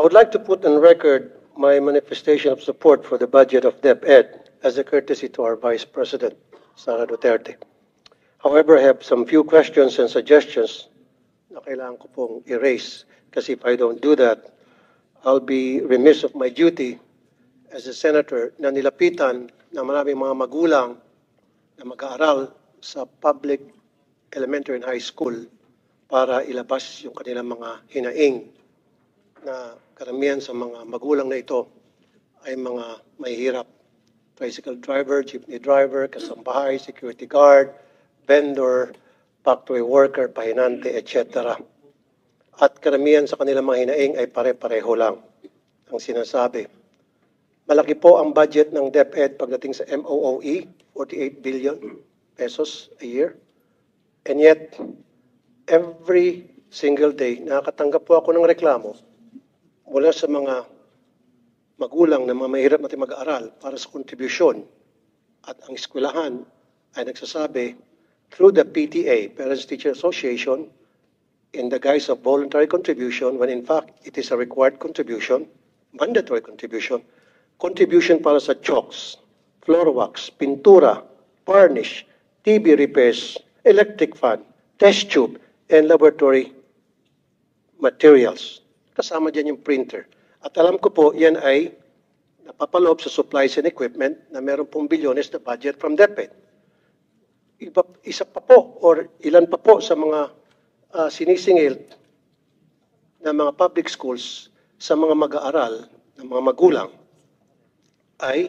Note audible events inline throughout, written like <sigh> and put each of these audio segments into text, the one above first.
I would like to put on record my manifestation of support for the budget of DepEd as a courtesy to our Vice President, Sara Duterte. However, I have some few questions and suggestions na kailangan ko pong erase kasi if I don't do that, I'll be remiss of my duty as a senator na nilapitan ng maraming mga magulang na mag-aaral sa public elementary and high school para ilabas yung kanilang mga hinaing na karamihan sa mga magulang na ito ay mga mahihirap. Tricycle driver, jeepney driver, kasambahay, security guard, vendor, factory worker, pahinante, etc. At karamihan sa kanilang mga hinaing ay pare-pareho lang ang sinasabi. Malaki po ang budget ng DepEd pagdating sa MOOE, 48 billion pesos a year. And yet, every single day, nakakatanggap po ako ng reklamo mula sa mga magulang na mga mahirap natin mag-aaral para sa kontribusyon at ang eskwelahan ay nagsasabi through the PTA, Parents Teacher Association, in the guise of voluntary contribution when in fact it is a required contribution, mandatory contribution, contribution para sa chalks, floor wax, pintura, varnish, TV repairs, electric fan, test tube, and laboratory materials kasama dyan yung printer. At alam ko po, yan ay napapaloob sa supplies and equipment na meron pong bilyones na budget from DepEd. Iba, isa pa po or ilan pa po sa mga uh, sinisingil ng mga public schools sa mga mag-aaral ng mga magulang ay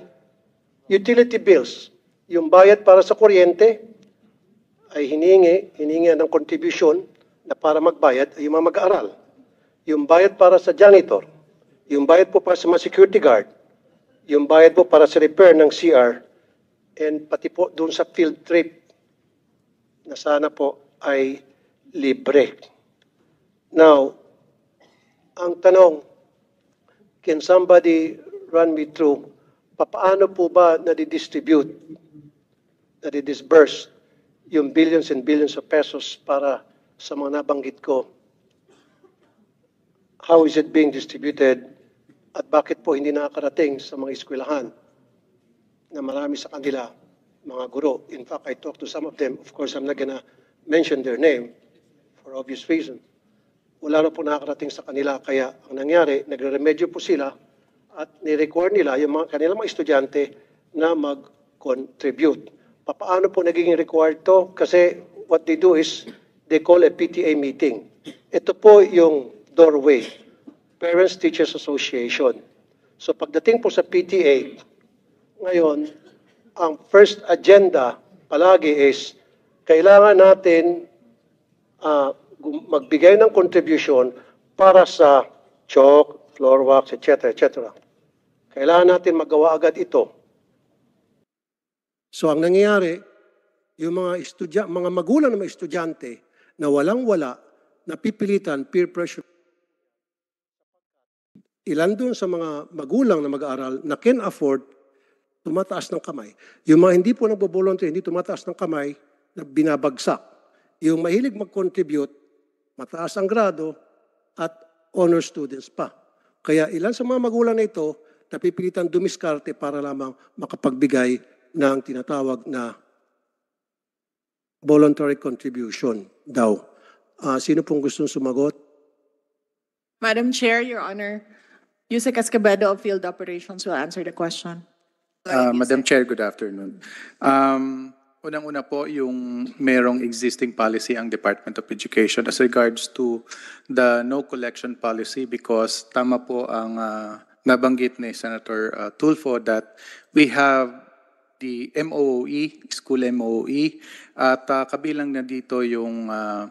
utility bills. Yung bayad para sa kuryente ay hiningi, hiningi ng contribution na para magbayad ay yung mga mag-aaral yung bayad para sa janitor, yung bayad po para sa mga security guard, yung bayad po para sa repair ng CR, and pati po doon sa field trip na sana po ay libre. Now, ang tanong, can somebody run me through papaano po ba nadidistribute, nadidisburse yung billions and billions of pesos para sa mga nabanggit ko how is it being distributed at bakit po hindi nakarating sa mga eskwelahan na marami sa kanila mga guro. In fact, I talked to some of them. Of course, I'm not gonna mention their name for obvious reason. Wala na po nakarating sa kanila. Kaya ang nangyari, nagre-remedyo po sila at ni-record nila yung mga kanilang mga estudyante na mag-contribute. Paano po nagiging required to? Kasi what they do is they call a PTA meeting. Ito po yung doorway, Parents Teachers Association. So pagdating po sa PTA, ngayon, ang first agenda palagi is kailangan natin uh, magbigay ng contribution para sa chalk, floor wax, etc. etc. Kailangan natin magawa agad ito. So ang nangyayari, yung mga, estudyante, mga magulang ng mga estudyante na walang-wala, napipilitan peer pressure ilan dun sa mga magulang na mag-aaral na can afford, tumataas ng kamay. Yung mga hindi po nagbo-volunteer, hindi tumataas ng kamay, na binabagsak. Yung mahilig mag-contribute, mataas ang grado, at honor students pa. Kaya ilan sa mga magulang na ito, napipilitan dumiskarte para lamang makapagbigay ng tinatawag na voluntary contribution daw. Uh, sino pong gustong sumagot? Madam Chair, Your Honor, Yusek Escobedo of Field Operations will answer the question. Uh, Madam Chair, good afternoon. Um, Unang-una po yung merong existing policy ang Department of Education as regards to the no collection policy because tama po ang uh, nabanggit ni Senator uh, Tulfo that we have the MOOE, school MOOE, at uh, kabilang na dito yung uh,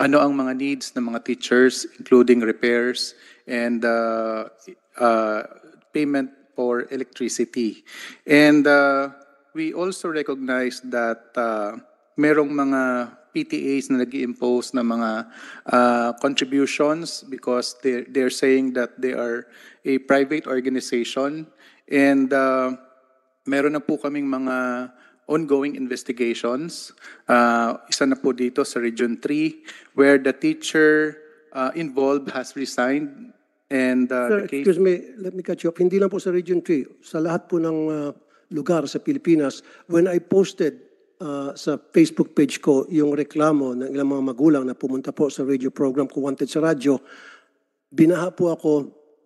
ano ang mga needs ng mga teachers including repairs and uh, uh, payment for electricity. And uh, we also recognize that uh, merong mga PTAs na nag impose ng mga uh, contributions because they're, they're saying that they are a private organization and uh, meron na po kaming mga ongoing investigations. Uh, isa na po dito sa Region 3 where the teacher uh, involved has resigned And uh, Sir, the case... excuse me, let me catch you up. Hindi lang po sa Region 3, sa lahat po ng uh, lugar sa Pilipinas, when I posted uh, sa Facebook page ko yung reklamo ng ilang mga magulang na pumunta po sa radio program ko Wanted sa Radyo, binaha po ako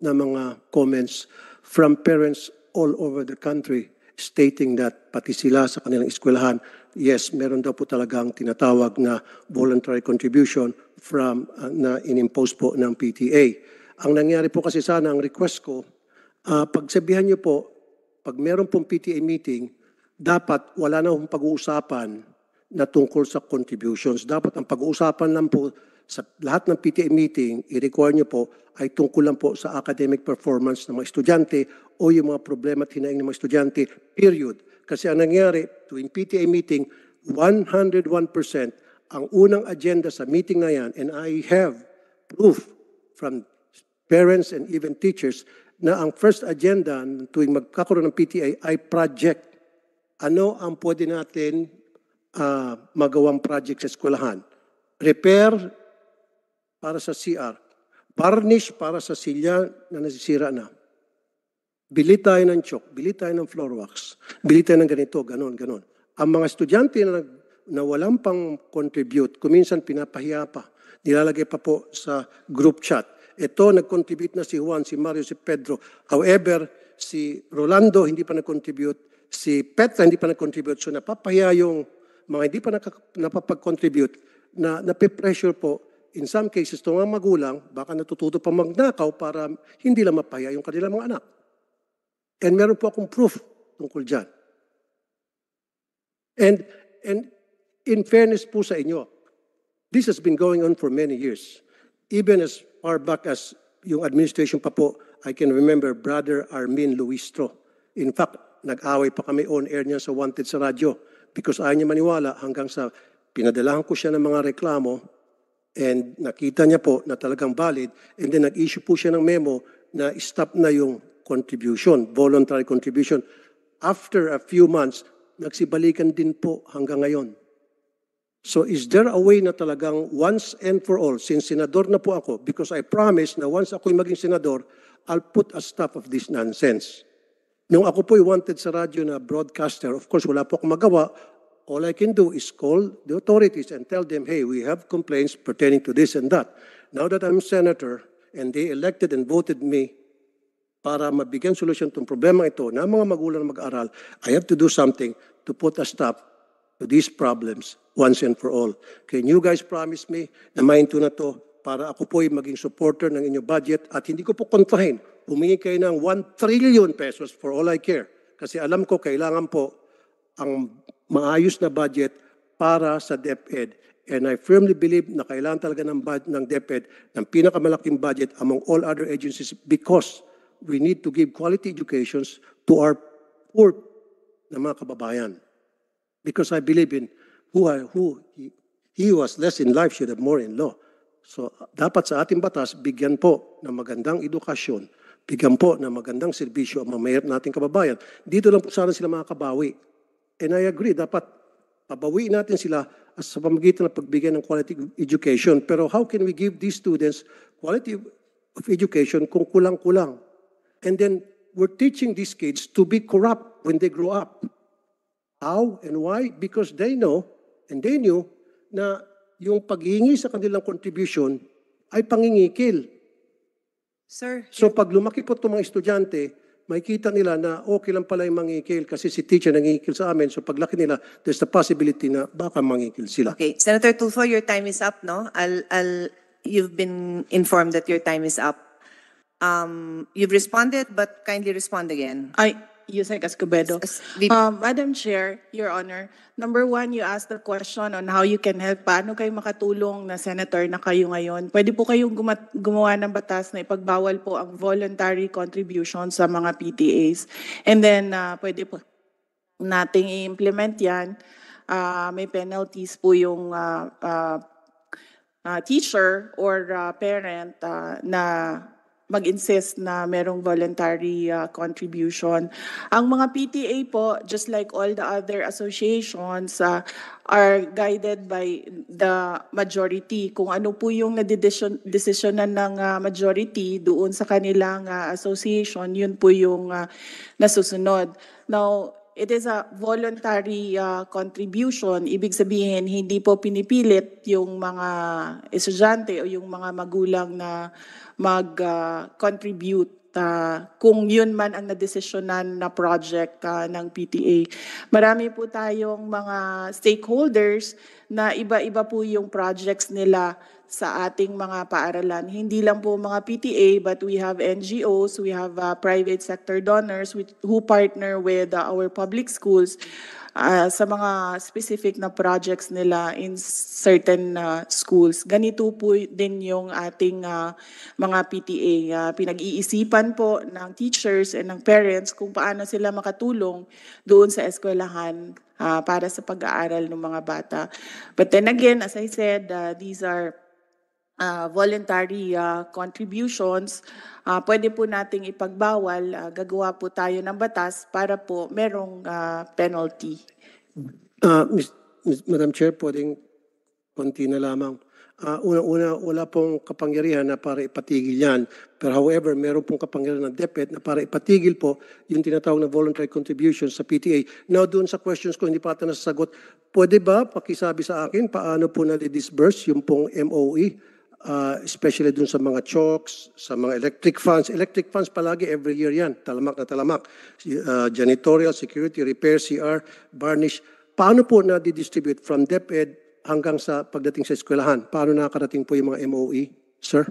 ng mga comments from parents all over the country stating that pati sila sa kanilang eskwelahan, yes, meron daw po talagang tinatawag na voluntary contribution from uh, na inimpose po ng PTA. Ang nangyari po kasi sana, ang request ko, uh, pagsabihan niyo po, pag meron pong PTA meeting, dapat wala na pong pag-uusapan na tungkol sa contributions. Dapat ang pag-uusapan lang po sa lahat ng PTA meeting, i-require niyo po ay tungkol lang po sa academic performance ng mga estudyante o yung mga problema at hinaing ng mga estudyante, period. Kasi ang nangyari, tuwing PTA meeting, 101% ang unang agenda sa meeting na yan and I have proof from parents, and even teachers na ang first agenda tuwing magkakaroon ng PTA ay project. Ano ang pwede natin uh, magawang project sa eskwelahan? Repair para sa CR. Varnish para sa silya na nasisira na. Bili tayo ng chok, bili tayo ng floor wax, bili tayo ng ganito, ganon, ganon. Ang mga estudyante na, na walang pang contribute, kuminsan pinapahiya pa, nilalagay pa po sa group chat ito, nag-contribute na si Juan, si Mario, si Pedro. However, si Rolando hindi pa nag-contribute, si Petra hindi pa nag-contribute. So napapahiya yung mga hindi pa napapag-contribute na nape-pressure po in some cases itong mga magulang baka natututo pa magnakaw para hindi lang mapahiya yung kanilang mga anak. And meron po akong proof tungkol dyan. And, and in fairness po sa inyo, this has been going on for many years. Even as far back as yung administration pa po, I can remember Brother Armin Luistro. In fact, nag-away pa kami on air niya sa Wanted sa radyo because ayaw niya maniwala hanggang sa pinadalahan ko siya ng mga reklamo and nakita niya po na talagang valid and then nag-issue po siya ng memo na stop na yung contribution, voluntary contribution. After a few months, nagsibalikan din po hanggang ngayon. So is there a way na talagang once and for all, since senador na po ako, because I promise na once ako'y maging senador, I'll put a stop of this nonsense. Nung ako po'y wanted sa radio na broadcaster, of course, wala po akong magawa. All I can do is call the authorities and tell them, hey, we have complaints pertaining to this and that. Now that I'm senator and they elected and voted me para mabigyan solusyon tong problema ito na mga magulang mag-aral, I have to do something to put a stop to these problems once and for all. Can you guys promise me na mind to na to para ako po ay maging supporter ng inyo budget at hindi ko po kontrahin. Humingi kayo ng 1 trillion pesos for all I care. Kasi alam ko kailangan po ang maayos na budget para sa DepEd. And I firmly believe na kailangan talaga ng, ng DepEd ng pinakamalaking budget among all other agencies because we need to give quality educations to our poor na mga kababayan because I believe in who, I, who he, he was less in life should have more in law. So dapat sa ating batas, bigyan po ng magandang edukasyon, bigyan po ng magandang serbisyo ang mamayarap nating kababayan. Dito lang po sana sila mga kabawi. And I agree, dapat pabawiin natin sila as sa pamagitan ng pagbigay ng quality education. Pero how can we give these students quality of education kung kulang-kulang? And then we're teaching these kids to be corrupt when they grow up. How and why? Because they know and they knew na yung paghingi sa kanilang contribution ay pangingikil. Sir, so pag lumaki po itong mga estudyante, makikita nila na okay lang pala yung mangikil kasi si teacher nangingikil sa amin. So paglaki nila, there's the possibility na baka mangikil sila. Okay. Senator Tulfo, your time is up, no? I'll, I'll, you've been informed that your time is up. Um, you've responded, but kindly respond again. I, Yusek Escobedo. Um, uh, Madam Chair, Your Honor, number one, you asked the question on how you can help. Paano kayo makatulong na senator na kayo ngayon? Pwede po kayong gumat- gumawa ng batas na ipagbawal po ang voluntary contribution sa mga PTAs. And then, uh, pwede po nating i-implement yan. Uh, may penalties po yung uh, uh, uh, teacher or uh, parent uh, na mag-insist na merong voluntary uh, contribution. Ang mga PTA po, just like all the other associations, uh, are guided by the majority. Kung ano po yung nadidesisyonan ng uh, majority doon sa kanilang uh, association, yun po yung uh, nasusunod. Now, It is a voluntary uh, contribution. Ibig sabihin, hindi po pinipilit yung mga estudyante o yung mga magulang na mag-contribute uh, uh, kung yun man ang nadesisyonan na project uh, ng PTA. Marami po tayong mga stakeholders na iba-iba po yung projects nila sa ating mga paaralan. Hindi lang po mga PTA but we have NGOs, we have uh, private sector donors which, who partner with uh, our public schools uh, sa mga specific na projects nila in certain uh, schools. Ganito po din yung ating uh, mga PTA. Uh, pinag-iisipan po ng teachers and ng parents kung paano sila makatulong doon sa eskwelahan uh, para sa pag-aaral ng mga bata. But then again, as I said, uh, these are uh, voluntary uh, contributions, uh, pwede po nating ipagbawal, uh, gagawa po tayo ng batas para po merong uh, penalty. Uh, Ms. Ms. Madam Chair, pwedeng konti na lamang. Uh, Una-una, wala pong kapangyarihan na para ipatigil yan. Pero however, meron pong kapangyarihan ng DepEd na para ipatigil po yung tinatawag na voluntary contribution sa PTA. Now, doon sa questions ko, hindi pa ata nasasagot. Pwede ba pakisabi sa akin paano po na-disburse yung pong MOE? uh, especially dun sa mga chokes, sa mga electric fans. Electric fans palagi every year yan, talamak na talamak. Uh, janitorial, security, repair, CR, varnish. Paano po na di distribute from DepEd hanggang sa pagdating sa eskwelahan? Paano nakarating po yung mga MOE, sir?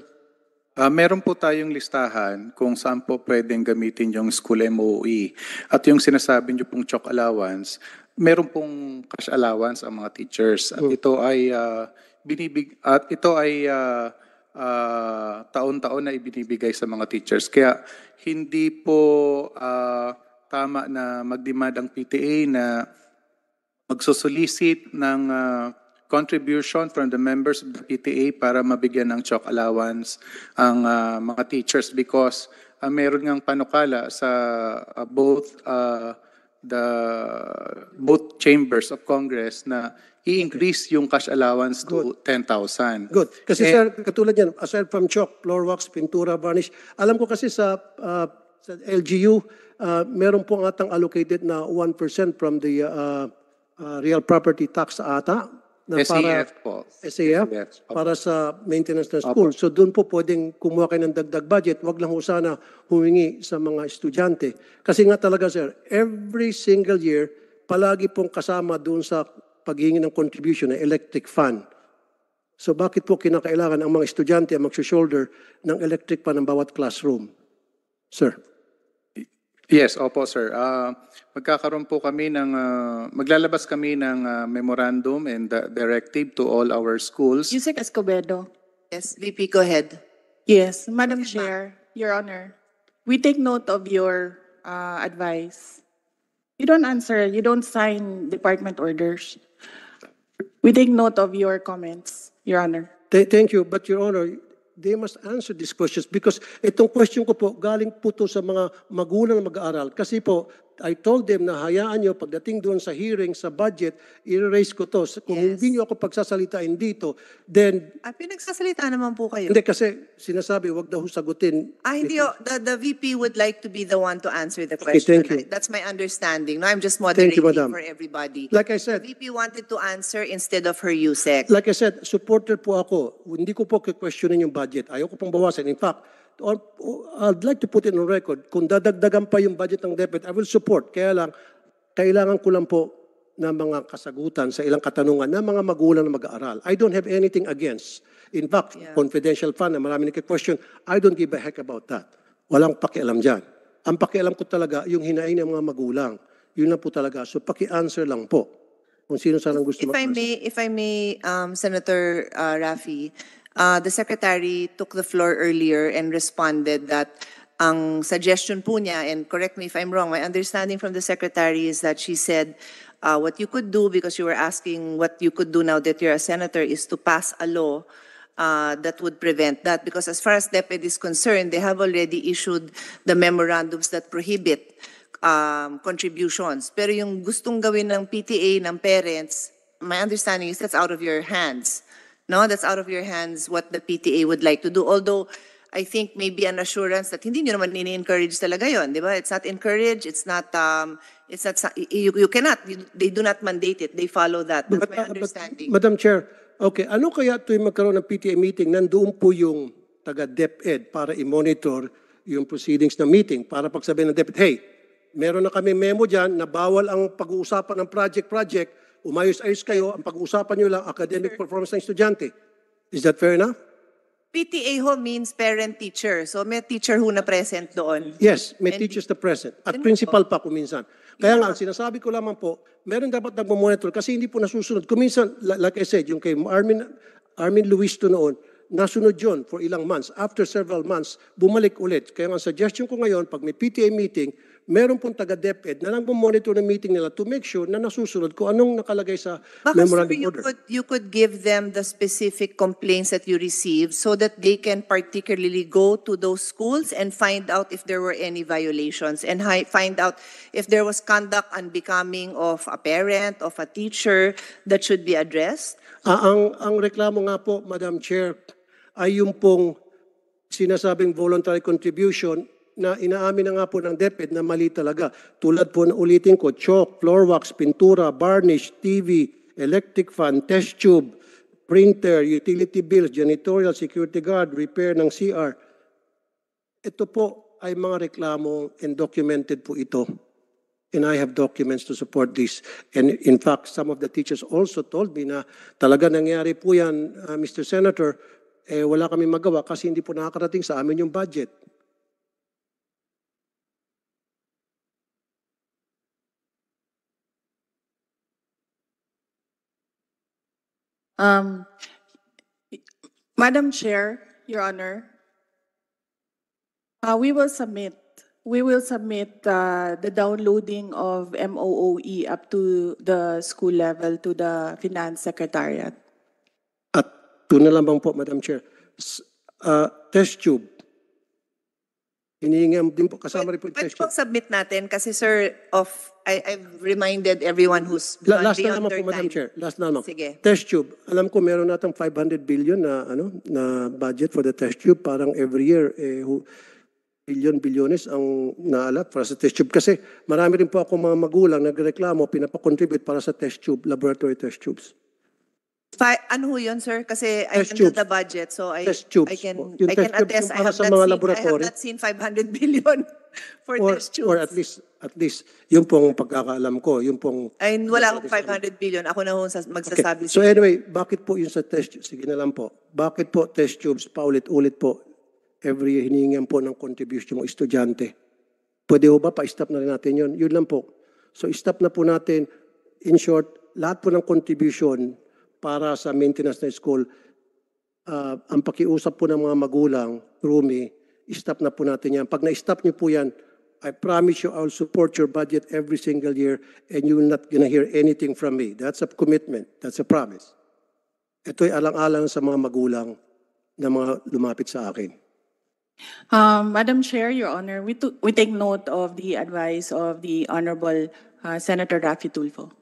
Uh, meron po tayong listahan kung saan po pwedeng gamitin yung school MOE. At yung sinasabi nyo pong chok allowance, meron pong cash allowance ang mga teachers. At hmm. ito ay uh, binibig at ito ay uh, uh, taon-taon na ibinibigay sa mga teachers. Kaya hindi po uh, tama na magdemand ang PTA na magsusolicit ng uh, contribution from the members of the PTA para mabigyan ng chalk allowance ang uh, mga teachers because uh, meron ngang panukala sa uh, both uh, the both chambers of Congress na i-increase yung cash allowance to 10,000. Good. Kasi eh, sir, katulad yan, aside from chalk, floor wax, pintura, varnish, alam ko kasi sa, uh, sa LGU, uh, meron pong atang allocated na 1% from the uh, uh, real property tax ata na para, SAF po. SAF, para sa maintenance ng school. Opo. So doon po pwedeng kumuha kayo ng dagdag budget. Huwag lang ho sana humingi sa mga estudyante. Kasi nga talaga sir, every single year, palagi pong kasama doon sa paghingi ng contribution ng electric fan. So bakit po kinakailangan ang mga estudyante ang mag shoulder ng electric fan ng bawat classroom? Sir. Yes, opo sir. Uh, magkakaroon po kami ng, uh, maglalabas kami ng uh, memorandum and uh, directive to all our schools. Yusek Escobedo. Yes, VP, go ahead. Yes, Madam Chair, Your Honor, we take note of your uh, advice. You don't answer, you don't sign department orders. We take note of your comments, Your Honor. Th thank you, but Your Honor, they must answer these questions because itong question ko po galing po to sa mga magulang na mag-aaral. Kasi po, I told them na hayaan nyo pagdating doon sa hearing, sa budget, i-raise ko to. Kung yes. hindi nyo ako pagsasalitain dito, then... At ah, pinagsasalita naman po kayo. Hindi kasi sinasabi, wag daw sagutin. Ah, hindi. Oh, the, the VP would like to be the one to answer the question. Okay, thank you. That's my understanding. No, I'm just moderating you, for everybody. Like I said... The VP wanted to answer instead of her USEC. Like I said, supporter po ako. Hindi ko po kikwestiyonin yung budget. Ayoko pong bawasan. In fact, or, I'd like to put it on record, kung dadagdagan pa yung budget ng DepEd, I will support. Kaya lang, kailangan ko lang po ng mga kasagutan sa ilang katanungan ng mga magulang na mag-aaral. I don't have anything against. In fact, yeah. confidential fund na marami nagka-question, I don't give a heck about that. Walang pakialam dyan. Ang pakialam ko talaga, yung hinain ng mga magulang. Yun lang po talaga. So, paki-answer lang po kung sino sa sanang gusto mag-answer. If I may, if I may um, Senator uh, Rafi, uh, the Secretary took the floor earlier and responded that ang suggestion po niya, and correct me if I'm wrong, my understanding from the Secretary is that she said uh, what you could do, because you were asking what you could do now that you're a senator, is to pass a law uh, that would prevent that. Because as far as DepEd is concerned, they have already issued the memorandums that prohibit um, contributions. Pero yung gustong gawin ng PTA, ng parents, my understanding is that's out of your hands. No, that's out of your hands what the PTA would like to do. Although, I think maybe an assurance that hindi niyo naman ini-encourage talaga yon, di ba? It's not encourage, it's not, um, it's not, you, you cannot, you, they do not mandate it, they follow that. That's but, my uh, understanding. But, Madam Chair, okay, ano kaya tuwing magkaroon ng PTA meeting, nandoon po yung taga-DepEd para i-monitor yung proceedings ng meeting para pagsabi ng DepEd, hey, meron na kami memo diyan na bawal ang pag-uusapan ng project-project, umayos-ayos kayo, ang pag-uusapan nyo lang, academic performance ng estudyante. Is that fair enough? PTA ho means parent-teacher. So may teacher ho na present doon. Yes, may teachers na present. At Ganun principal pa kuminsan. Kaya nga, ang sinasabi ko lamang po, meron dapat nagmamonitor kasi hindi po nasusunod. Kuminsan, like I said, yung kay Armin, Armin Luis to noon, nasunod yon for ilang months. After several months, bumalik ulit. Kaya ang suggestion ko ngayon, pag may PTA meeting, meron pong taga-DepEd na nagmo-monitor ng meeting nila to make sure na nasusunod ko anong nakalagay sa Baka memorandum sir, you order. Could, you could give them the specific complaints that you received so that they can particularly go to those schools and find out if there were any violations and find out if there was conduct unbecoming of a parent, of a teacher that should be addressed? Ah, ang, ang reklamo nga po, Madam Chair, ay yung pong sinasabing voluntary contribution na inaamin na nga po ng DepEd na mali talaga. Tulad po na ulitin ko, chalk, floor wax, pintura, varnish, TV, electric fan, test tube, printer, utility bills, janitorial, security guard, repair ng CR. Ito po ay mga reklamo and documented po ito. And I have documents to support this. And in fact, some of the teachers also told me na talaga nangyari po yan, uh, Mr. Senator, eh, wala kami magawa kasi hindi po nakakarating sa amin yung budget. Um, Madam Chair, Your Honor, uh, we will submit we will submit uh, the downloading of MOOE up to the school level to the Finance Secretariat. At ito na lamang po, Madam Chair. S uh, test tube, Hinihingi din po, kasama rin po yung Pwede po submit natin kasi sir, of, I, I've reminded everyone who's La, last na beyond naman their po, Madam Chair. Last na naman. Sige. Test tube. Alam ko meron natang 500 billion na ano na budget for the test tube. Parang every year, eh, hu- billion-bilyones ang naalat para sa test tube. Kasi marami rin po ako mga magulang nagreklamo, pinapakontribute para sa test tube, laboratory test tubes. Fi- ano ho yun, sir? Kasi I Test am not tubes. the budget, so I, Test tubes I can, Yung I test can attest, I have, sa mga seen, I laboratory. have not seen 500 billion <laughs> for or, test tubes. or at least at least yung pong pagkakaalam ko yung pong Ay, wala akong 500 billion. Ako na ho ang Okay. magsasabi. So anyway, bakit po yun sa test tubes? Sige na lang po. Bakit po test tubes paulit-ulit po every year hinihingan po ng contribution mo estudyante? Pwede ho ba pa-stop na rin natin yun? Yun lang po. So stop na po natin. In short, lahat po ng contribution para sa maintenance na school, uh, ang pakiusap po ng mga magulang through me, stop na po natin yan. Pag na-stop niyo po yan, I promise you I'll support your budget every single year and you will not gonna hear anything from me. That's a commitment. That's a promise. Ito'y alang-alang sa mga magulang na mga lumapit sa akin. Um, Madam Chair, Your Honor, we, we take note of the advice of the Honorable uh, Senator Rafi Tulfo.